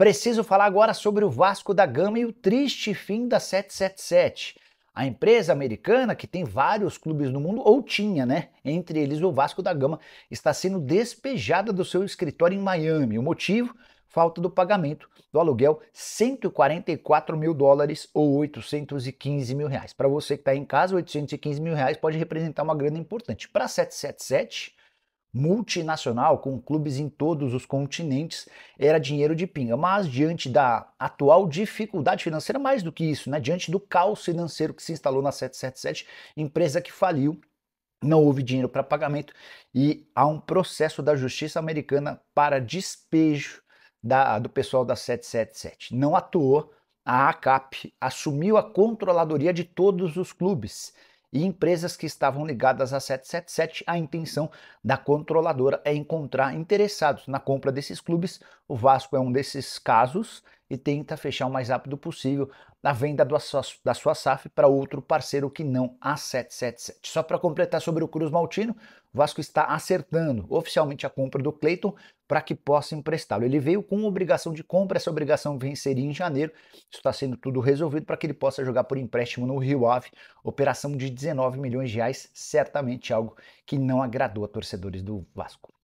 Preciso falar agora sobre o Vasco da Gama e o triste fim da 777. A empresa americana, que tem vários clubes no mundo, ou tinha, né? Entre eles o Vasco da Gama, está sendo despejada do seu escritório em Miami. O motivo? Falta do pagamento do aluguel 144 mil dólares ou 815 mil reais. Para você que está em casa, 815 mil reais pode representar uma grana importante. Para 777, multinacional, com clubes em todos os continentes, era dinheiro de pinga. Mas diante da atual dificuldade financeira, mais do que isso, né? diante do caos financeiro que se instalou na 777, empresa que faliu, não houve dinheiro para pagamento e há um processo da justiça americana para despejo da, do pessoal da 777. Não à toa, a ACAP assumiu a controladoria de todos os clubes e empresas que estavam ligadas à 777, a intenção da controladora é encontrar interessados na compra desses clubes. O Vasco é um desses casos e tenta fechar o mais rápido possível a venda da sua, da sua SAF para outro parceiro que não a 777. Só para completar sobre o Cruz Maltino, o Vasco está acertando oficialmente a compra do Cleiton para que possa emprestá-lo. Ele veio com obrigação de compra, essa obrigação venceria em janeiro. Isso está sendo tudo resolvido para que ele possa jogar por empréstimo no Rio Ave. Operação de 19 milhões de reais, certamente algo que não agradou a torcedores do Vasco.